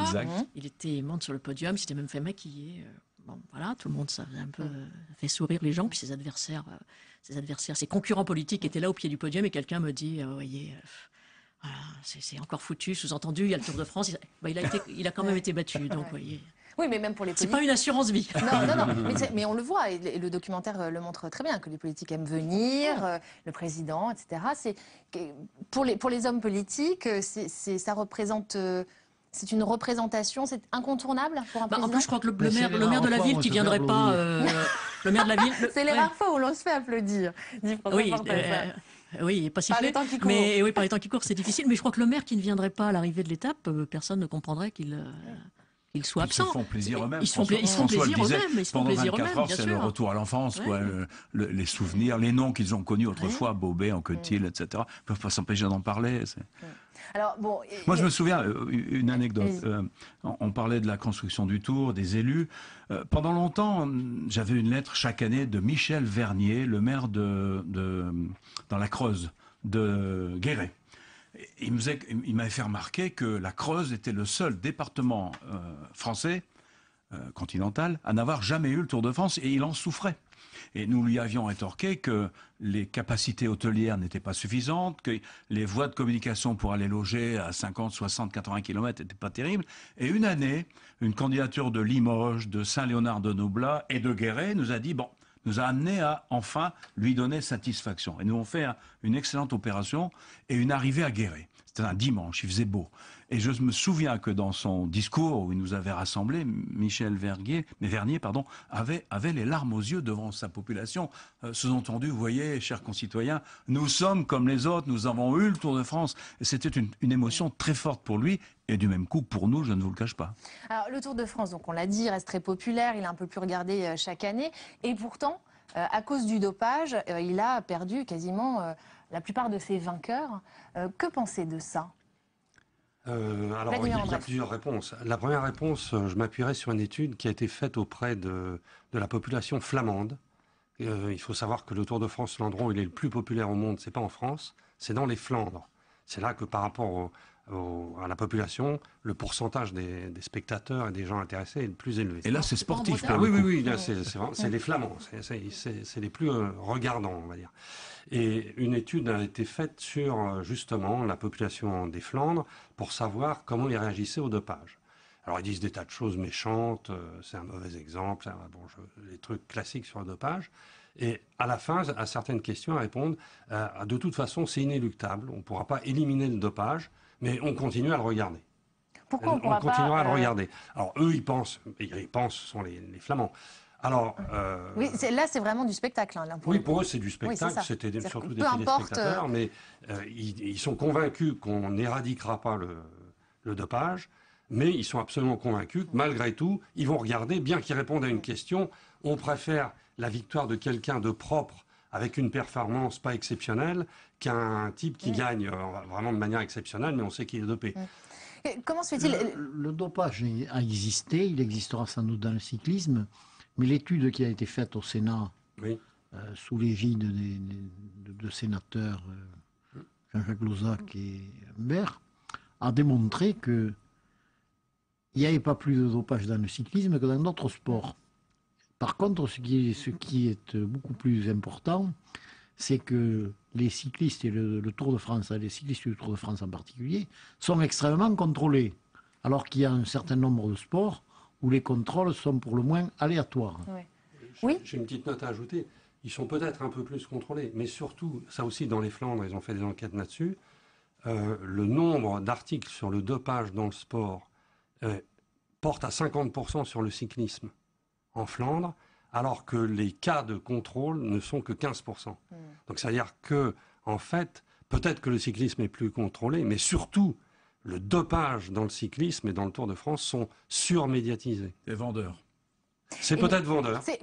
Il était monté sur le podium, il s'était même fait maquiller. Bon, voilà, tout le monde, ça un peu, mm. fait sourire les gens, puis ses adversaires ses adversaires, ses concurrents politiques étaient là au pied du podium et quelqu'un me dit, vous euh, voyez, euh, c'est encore foutu, sous-entendu, il y a le Tour de France, il, a, bah, il a quand même été battu, donc voyez. Oui, mais même pour les politiques. C'est pas une assurance vie. Non, non, non. Mais, on le voit, et le, documentaire euh, le montre très bien, que les politiques aiment venir, le président, etc. Pour les, pour les hommes politiques, c'est ça représente. c'est une représentation, c'est incontournable pour un bah, En plus, je crois que le, maire, le maire de la ville qui viendrait pas de la ville. C'est les rares fois où l'on se fait applaudir, oui, euh, oui, pas si par temps qui Mais oui, par les temps qui courent, c'est difficile. Mais je crois que le maire qui ne viendrait pas à l'arrivée de l'étape, euh, personne ne comprendrait qu'il. Euh, ils se font plaisir eux-mêmes. Ils, font, plaisir Pendant 24 heures, c'est le retour à l'enfance, les souvenirs, les noms qu'ils ont connus autrefois, Bobé, Anquetil, etc. Ils peuvent pas s'empêcher d'en parler. Moi, je me souviens, euh, une anecdote. Euh, on parlait de la construction du tour, des élus. Euh, pendant longtemps, j'avais une lettre chaque année de Michel Vernier, le maire de, de dans la Creuse, de Guéret il m'avait fait remarquer que la Creuse était le seul département euh, français, euh, continental, à n'avoir jamais eu le Tour de France et il en souffrait. Et nous lui avions rétorqué que les capacités hôtelières n'étaient pas suffisantes, que les voies de communication pour aller loger à 50, 60, 80 km n'étaient pas terribles. Et une année, une candidature de Limoges, de Saint-Léonard de Noblat et de Guéret nous a dit, bon, nous a amené à enfin lui donner satisfaction. Et nous avons fait une excellente opération et une arrivée à Guéret. C'était un dimanche, il faisait beau. Et je me souviens que dans son discours où il nous avait rassemblés, Michel Vernier, mais Vernier pardon, avait, les larmes aux yeux devant sa population. Euh, sous-entendu, vous voyez, chers concitoyens, nous sommes comme les autres, nous avons eu le Tour de France. C'était une, émotion très forte pour lui et du même coup, pour nous, je ne vous le cache pas. Alors, le Tour de France, donc on l'a dit, reste très populaire, il a un peu plus regardé euh, chaque année. Et pourtant, euh, à cause du dopage, il a perdu quasiment la plupart de ses vainqueurs. que pensez de ça euh, alors, il y, a, plusieurs réponses. La première réponse, euh, je m'appuierai sur une étude qui a été faite auprès de, de la population flamande. Euh, il faut savoir que le Tour de France, l'endroit où il est le plus populaire au monde, c'est pas en France, c'est dans les Flandres. C'est là que par rapport à la population, le pourcentage des, spectateurs et des gens intéressés est le plus élevé. Et là, c'est sportif. Ah oui, oui, oui, c'est les Flamands, c'est les plus regardants, on va dire. Et une étude a été faite sur euh, justement la population des Flandres pour savoir comment ils réagissaient au dopage. Alors ils disent des tas de choses méchantes, euh, c'est un mauvais exemple, bon, les trucs classiques sur le dopage. Et à la fin, à certaines questions, à répondre, euh, de toute façon, c'est inéluctable, on ne pourra pas éliminer le dopage, mais on continue à le regarder. Pourquoi on, on continuera à le regarder. Alors eux, ils pensent, ils pensent, ce sont les Flamands, alors, Oui, euh, là, c'est vraiment du spectacle. Hein, oui, pour eux, c'est du spectacle. C'était surtout des téléspectateurs. Euh, mais euh, ils, sont convaincus qu'on n'éradiquera pas le, dopage. Mais ils sont absolument convaincus que, malgré tout, ils vont regarder, bien qu'ils répondent à une question, on préfère la victoire de quelqu'un de propre avec une performance pas exceptionnelle qu'un type qui mm. gagne vraiment de manière exceptionnelle, mais on sait qu'il est dopé. Mm. comment se fait-il le dopage a existé, il existera sans doute dans le cyclisme. Mais l'étude qui a été faite au Sénat, euh, sous l'égide de, sénateurs euh, Jean-Jacques Lozac et Humbert, a démontré que n'y avait pas plus de dopage dans le cyclisme que dans d'autres sports. Par contre, ce qui est, beaucoup plus important, c'est que les cyclistes et le, le, Tour de France, les cyclistes du Tour de France en particulier, sont extrêmement contrôlés. Alors qu'il y a un certain nombre de sports où les contrôles sont pour le moins aléatoires. J'ai une petite note à ajouter. Ils sont peut-être un peu plus contrôlés, mais surtout, ça aussi dans les Flandres, ils ont fait des enquêtes là-dessus. Euh, le nombre d'articles sur le dopage dans le sport euh, porte à 50% sur le cyclisme en Flandre, alors que les cas de contrôle ne sont que 15%. Hmm. Donc, c'est-à-dire que, en fait, peut-être que le cyclisme est plus contrôlé, mais surtout, le dopage dans le cyclisme et dans le Tour de France sont surmédiatisés. Les vendeurs. C'est peut-être vendeur. C'est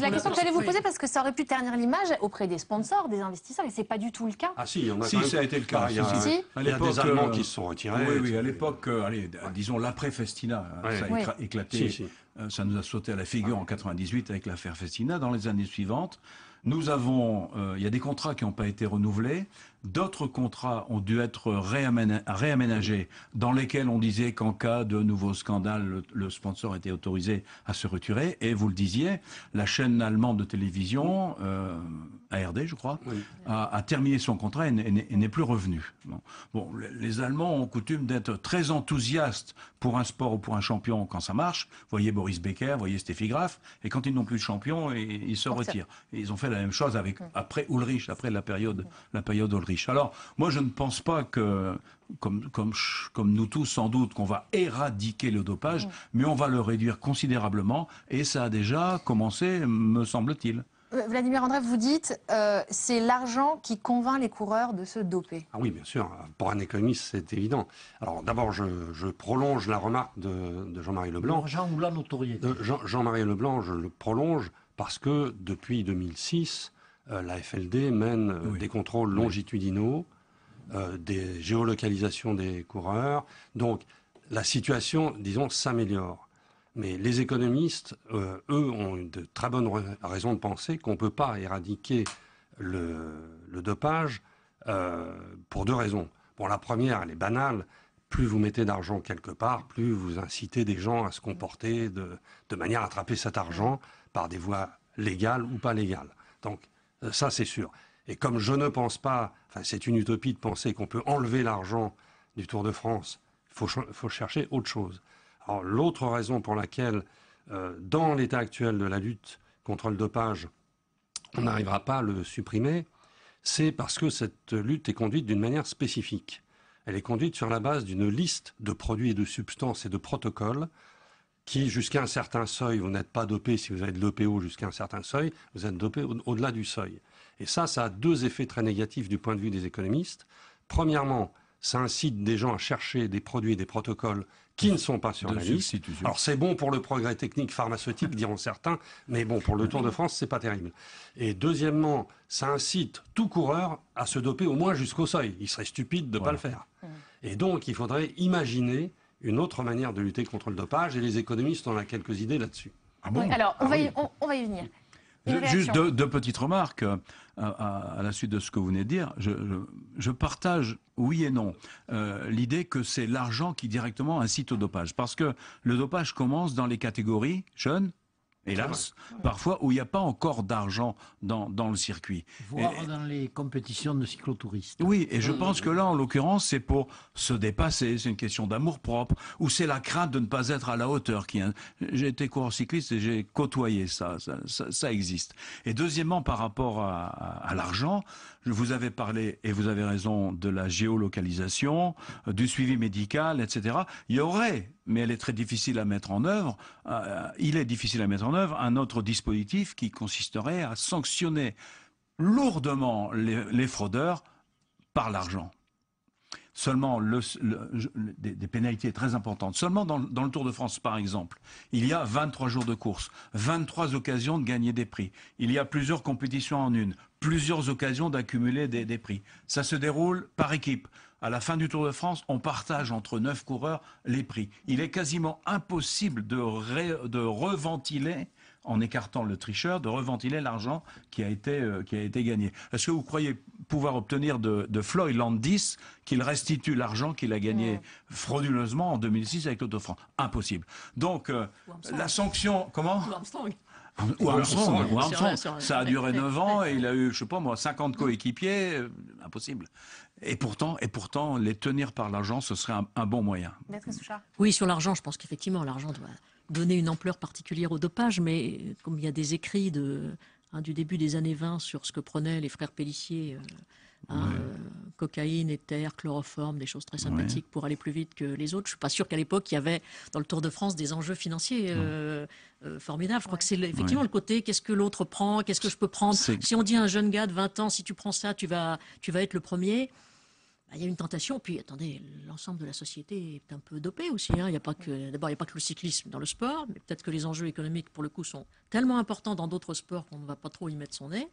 la question que j'allais vous poser parce que ça aurait pu ternir l'image auprès des sponsors, des investisseurs, et c'est pas du tout le cas. Ah si, si, ça a été le cas. Bah, il y a, des Allemands euh, qui se sont retirés. Oui, oui, à l'époque, euh, disons l'après-Festina, hein, ça a éclaté. Euh, ça nous a sauté à la figure en 98 avec l'affaire Festina. Dans les années suivantes, nous avons, il y a des contrats qui n'ont pas été renouvelés. D'autres contrats ont dû être réaménagés, dans lesquels on disait qu'en cas de nouveau scandale, le, sponsor était autorisé à se retirer. Et vous le disiez, la chaîne allemande de télévision, euh, ARD, je crois, a, terminé son contrat et n'est plus revenue. Bon. les Allemands ont coutume d'être très enthousiastes pour un sport ou pour un champion quand ça marche. Voyez Boris Becker, voyez Steffi Graf. Et quand ils n'ont plus de champion, ils, se retirent. ils ont fait la même chose avec après Ulrich, après la période, la période Ulrich. Alors, moi, je ne pense pas que, comme, nous tous, sans doute, qu'on va éradiquer le dopage, mm. mais on va le réduire considérablement, et ça a déjà commencé, me semble-t-il. Euh, Vladimir André, vous dites, euh, c'est l'argent qui convainc les coureurs de se doper. Ah oui, bien sûr. Pour un économiste, c'est évident. Alors d'abord, je, prolonge la remarque de, Jean-Marie Leblanc. L'argent ou la notoriété euh, Jean-Marie Leblanc, je le prolonge parce que depuis 2006, euh, la FLD mène euh, des contrôles longitudinaux, euh, des géolocalisations des coureurs. Donc la situation, disons, s'améliore. Mais les économistes, eux, ont de très bonnes raisons de penser qu'on ne peut pas éradiquer le, dopage pour deux raisons. Bon, la première, elle est banale, plus vous mettez d'argent quelque part, plus vous incitez des gens à se comporter de, de, manière à attraper cet argent par des voies légales ou pas légales. Donc euh, ça c'est sûr. Et comme je ne pense pas, enfin c'est une utopie de penser qu'on peut enlever l'argent du Tour de France, il faut, chercher autre chose. Alors l'autre raison pour laquelle, euh, dans l'état actuel de la lutte contre le dopage, on n'arrivera pas à le supprimer, c'est parce que cette lutte est conduite d'une manière spécifique. Elle est conduite sur la base d'une liste de produits et de substances et de protocoles qui, jusqu'à un certain seuil, vous n'êtes pas dopé. Si vous avez de l'EPO jusqu'à un certain seuil, vous êtes dopé au-delà du seuil. Et ça, ça a deux effets très négatifs du point de vue des économistes. Premièrement, ça incite des gens à chercher des produits, des protocoles qui ne sont pas sur la liste. Alors c'est bon pour le progrès technique pharmaceutique, diront certains, mais bon, pour le Tour de France, c'est pas terrible. Et deuxièmement, ça incite tout coureur à se doper au moins jusqu'au seuil. Il serait stupide de ne pas le faire. Et donc, il faudrait imaginer une autre manière de lutter contre le dopage et les économistes ont là quelques idées là-dessus. Ah alors, ah on, va y, venir. juste deux, petites remarques euh, à, la suite de ce que vous venez de dire. Je, partage, oui et non, euh, l'idée que c'est l'argent qui directement incite au dopage. Parce que le dopage commence dans les catégories jeunes, hélas, parfois où il n'y a pas encore d'argent dans, le circuit. Voire dans les compétitions de cyclotouristes. Oui, et je euh, pense que là, en l'occurrence, c'est pour se dépasser, c'est une question d'amour propre, ou c'est la crainte de ne pas être à la hauteur. qui. Hein. J'ai été coureur cycliste et j'ai côtoyé ça ça, existe. Et deuxièmement, par rapport à l'argent, je vous avais parlé, et vous avez raison, de la géolocalisation, euh, du suivi médical, etc. Il y aurait, mais elle est très difficile à mettre en œuvre, euh, euh, il est difficile à mettre en œuvre un autre dispositif qui consisterait à sanctionner lourdement les, fraudeurs par l'argent seulement le, des, pénalités très importantes. Seulement dans, dans, le Tour de France, par exemple, il y a 23 jours de course, 23 occasions de gagner des prix. Il y a plusieurs compétitions en une, plusieurs occasions d'accumuler des, prix. Ça se déroule par équipe. À la fin du Tour de France, on partage entre neuf coureurs les prix. Il est quasiment impossible de, de reventiler en écartant le tricheur, de reventiler l'argent qui, a été, euh, qui a été gagné. Est-ce que vous croyez pouvoir obtenir de, Floyd Landis qu'il restitue l'argent qu'il a gagné frauduleusement en 2006 avec l'Auto France Impossible. Donc, euh, la sanction... Comment ou Armstrong, ou ça a duré 9 ans et il a eu, je sais pas moi, 50 mm. coéquipiers, euh, impossible. Et pourtant, et pourtant, les tenir par l'argent, ce serait un, bon moyen. Oui, sur l'argent, je pense qu'effectivement, l'argent doit donner une ampleur particulière au dopage, mais euh, comme il y a des écrits de, hein, du début des années 20 sur ce que prenaient les frères Pellissier, euh, hein, cocaïne, éther, chloroforme, des choses très sympathiques pour aller plus vite que les autres, je suis pas sûr qu'à l'époque, il y avait dans le Tour de France des enjeux financiers. Euh, formidable. Je crois que c'est effectivement le côté qu'est-ce que l'autre prend, qu'est-ce que je peux prendre. Si on dit à un jeune gars de 20 ans, si tu prends ça, tu vas, tu vas être le premier. Bah, il y a une tentation, puis attendez, l'ensemble de la société est un peu dopée aussi. Hein. a pas d'abord, il n'y a pas que le cyclisme dans le sport, mais peut-être que les enjeux économiques, pour le coup, sont tellement importants dans d'autres sports qu'on ne va pas trop y mettre son nez.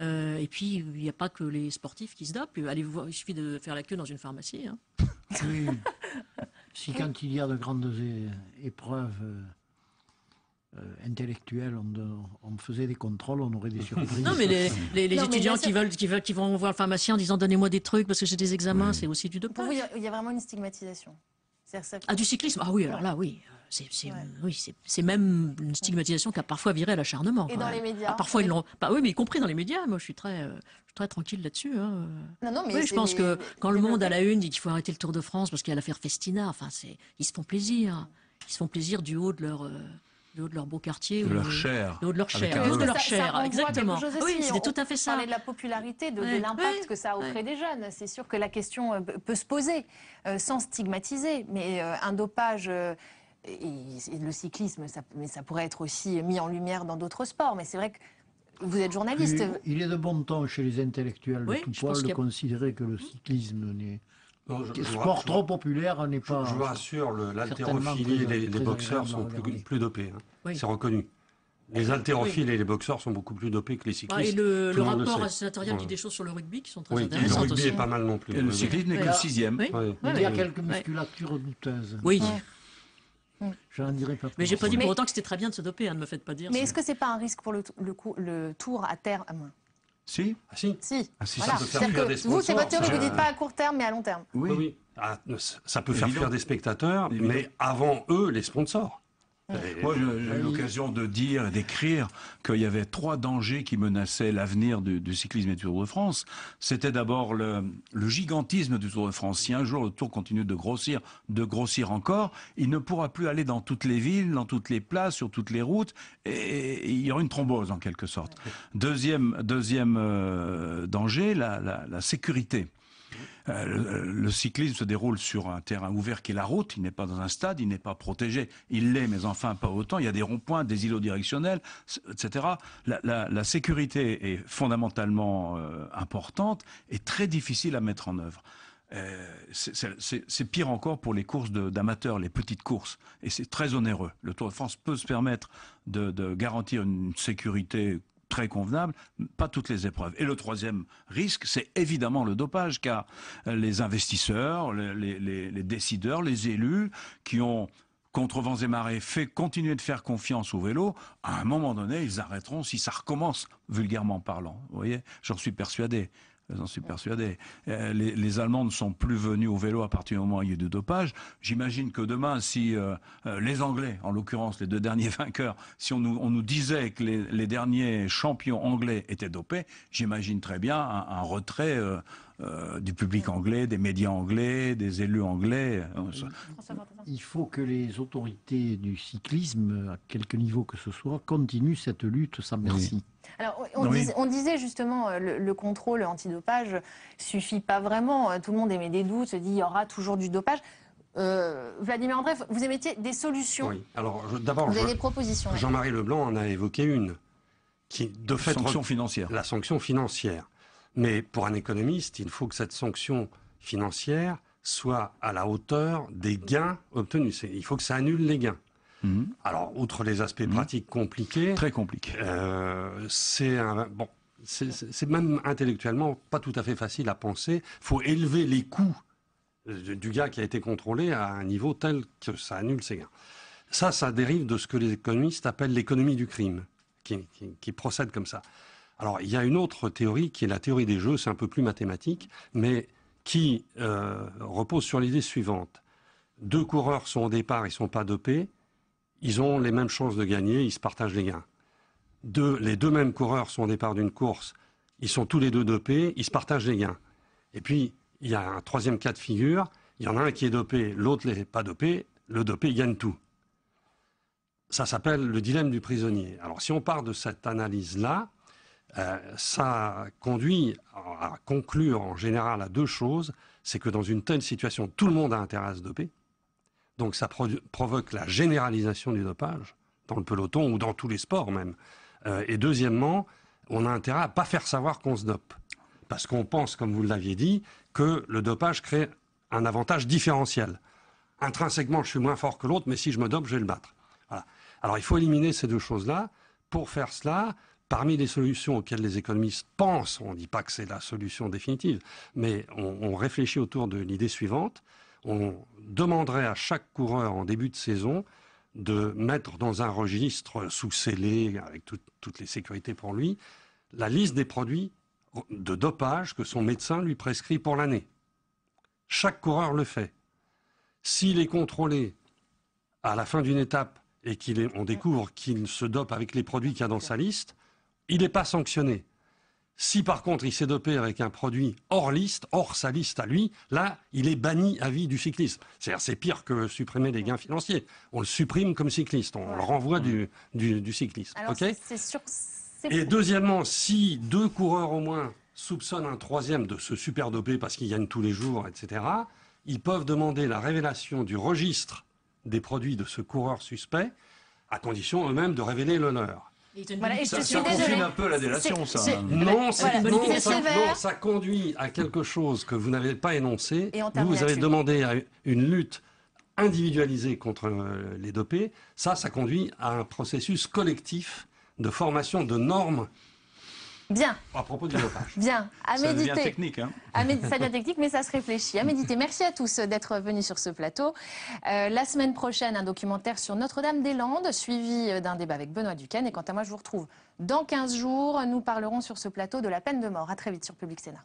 Euh, et puis, il n'y a pas que les sportifs qui se dopent. Allez voir, il suffit de faire la queue dans une pharmacie. Hein. Oui. si quand il y a de grandes épreuves euh, euh, intellectuels, on, faisait des contrôles, on aurait des surprises. non, mais les, étudiants qui, veulent, vont voir le pharmacien en disant donnez-moi des trucs parce que j'ai des examens, c'est aussi du deux il y, a vraiment une stigmatisation. Ah, du cyclisme Ah oui, alors là, oui. C'est oui, même une stigmatisation qui a parfois viré à l'acharnement. Et dans les médias. Ah, parfois, ils l'ont. Bah oui, mais y compris dans les médias. Moi, je suis très, euh, très tranquille là-dessus. Hein. Non, non, mais oui, je pense que quand le monde à la une dit qu'il faut arrêter le Tour de France parce qu'il y a l'affaire Festina, enfin, ils se font plaisir. Ils se font plaisir du haut de leur. Euh, de leur beau quartier. De leur ou, chair. de leur chair. de leur chair, exactement. oui, c'est tout à fait ça. On de la popularité, de, l'impact que ça a auprès des jeunes. C'est sûr que la question euh, peut se poser, euh, sans stigmatiser. Mais euh, un dopage... et, le cyclisme, ça, mais ça pourrait être aussi mis en lumière dans d'autres sports. Mais c'est vrai que vous êtes journaliste. Il, est de bon temps chez les intellectuels de tout poil de considérer que le cyclisme n'est le Sport trop populaire hein, n'est pas. Je vous rassure, l'haltérophilie, les, les boxeurs sont plus, dopés. Hein. C'est reconnu. Les haltérophiles et les boxeurs sont beaucoup plus dopés que les cyclistes. et le, le rapport à sénatorial qui dit des choses sur le rugby qui sont très oui, aussi. Le rugby est pas mal non plus. le cyclisme n'est que le sixième. Il y a quelques musculatures douteuses. Oui. Je n'en dirai pas plus. Mais j'ai pas dit pour autant que c'était très bien de se doper, hein, ne me faites pas dire. Mais est-ce que c'est pas un risque pour le, tour à terre ah, si. si. Ah, si. si voilà. ça vous, c'est votre théorie, vous ne dites euh, pas à court terme, mais à long terme. Oui. oui. Ah, ça peut faire fuir des spectateurs, mais avant eux, les sponsors. Moi, ah j'ai eu l'occasion de dire et d'écrire qu'il y avait trois dangers qui menaçaient l'avenir du, cyclisme et du Tour de France. C'était d'abord le, gigantisme du Tour de France. Si un jour le Tour continue de grossir, de grossir encore, il ne pourra plus aller dans toutes les villes, dans toutes les places, sur toutes les routes, et, il y aura une thrombose en quelque sorte. Deuxième, euh, danger, la sécurité. Euh, euh, le, cyclisme se déroule sur un terrain ouvert qui est la route, il n'est pas dans un stade, il n'est pas protégé. Il l'est, mais enfin pas autant. Il y a des ronds-points, des îlots directionnels, etc. La, sécurité est fondamentalement euh, importante et très difficile à mettre en œuvre. c'est pire encore pour les courses d'amateurs, les petites courses. Et c'est très onéreux. Le Tour de France peut se permettre de, de garantir une sécurité très convenable, pas toutes les épreuves. Et le troisième risque, c'est évidemment le dopage, car euh, les investisseurs, les, décideurs, les élus qui ont contre vents et marées, fait continuer de faire confiance au vélo, à un moment donné, ils arrêteront si ça recommence, vulgairement parlant. Vous voyez, j'en suis persuadé. J'en suis persuadé. Euh, les, Allemands ne sont plus venus au vélo à partir du moment où il y a eu du dopage. J'imagine que demain, si euh, euh, les Anglais, en l'occurrence les deux derniers vainqueurs, si on nous, disait que les, derniers champions anglais étaient dopés, j'imagine très bien un, retrait. Euh, du public anglais, des médias anglais, des élus anglais. Euh, mmh. Il faut que les autorités du cyclisme, à quelque niveau que ce soit, continuent cette lutte sans merci. on, disait justement, euh, le, le contrôle antidopage suffit pas vraiment. Tout le monde émet des doutes, se dit il y aura toujours du dopage. Euh, Vladimir bref, vous émettiez des solutions. Oui. Alors, d'abord, Jean-Marie Leblanc en a évoqué une, qui de fait sanction financière. La sanction financière. Mais pour un économiste, il faut que cette sanction financière soit à la hauteur des gains obtenus. Il faut que ça annule les gains. Mhm. Alors, outre les aspects mhm. pratiques compliqués, très compliqués, euh, c'est même intellectuellement pas tout à fait facile à penser. Il Faut élever les coûts euh, du gars qui a été contrôlé à un niveau tel que ça annule ses gains. Ça, ça dérive de ce que les économistes appellent l'économie du crime, qui procède comme ça. Alors, il y a une autre théorie qui est la théorie des jeux, c'est un peu plus mathématique, mais qui euh, repose sur l'idée suivante. Deux coureurs sont au départ, ils ne sont pas dopés, ils ont les mêmes chances de gagner, ils se partagent les gains. Deux, les deux mêmes coureurs sont au départ d'une course, ils sont tous les deux dopés, ils se partagent les gains. Et puis, il y a un troisième cas de figure, il y en a un qui est dopé, l'autre n'est pas dopé, le dopé gagne tout. Ça s'appelle le dilemme du prisonnier. Alors si on part de cette analyse-là, euh, ça conduit à conclure en général à deux choses. C'est que dans une telle situation, tout le monde a intérêt à se doper. Donc ça provoque la généralisation du dopage dans le peloton ou dans tous les sports même. Euh, et deuxièmement, on a intérêt à pas faire savoir qu'on se dope. Parce qu'on pense, comme vous l'aviez dit, que le dopage crée un avantage différentiel. Intrinsèquement, je suis moins fort que l'autre, mais si je me dope, je vais le battre. Alors il faut éliminer ces deux choses-là. Pour faire cela, Parmi les solutions auxquelles les économistes pensent, on ne dit pas que c'est la solution définitive, mais on, réfléchit autour de l'idée suivante. On demanderait à chaque coureur en début de saison de mettre dans un registre sous-scellé, avec toutes les sécurités pour lui, la liste des produits de dopage que son médecin lui prescrit pour l'année. Chaque coureur le fait. S'il est contrôlé à la fin d'une étape et qu'on découvre qu'il se dope avec les produits qu'il y a dans sa liste, il n'est pas sanctionné. Si par contre il s'est dopé avec un produit hors liste, hors sa liste à lui, là, il est banni à vie du cyclisme. C'est-à-dire c'est pire que supprimer les gains financiers. On le supprime comme cycliste, on le renvoie du, cycliste. Et deuxièmement, si deux coureurs au moins soupçonnent un troisième de se super parce qu'il gagne tous les jours, etc., ils peuvent demander la révélation du registre des produits de ce coureur suspect, à condition eux-mêmes de révéler l'honneur ça, un peu la délation, ça. Non, ça conduit à quelque chose que vous n'avez pas énoncé. Vous, vous avez demandé une lutte individualisée contre euh, les dopés. Ça, ça conduit à un processus collectif de formation de normes Bien. À propos du dopage. Bien. À ça méditer. Devient technique. Hein à méditer, ça devient technique, mais ça se réfléchit. À méditer. Merci à tous euh, d'être venus sur ce plateau. Euh, la semaine prochaine, un documentaire sur Notre-Dame-des-Landes, suivi euh, d'un débat avec Benoît Duquesne. Et quant à moi, je vous retrouve dans 15 jours. Nous parlerons sur ce plateau de la peine de mort. À très vite sur Public Sénat.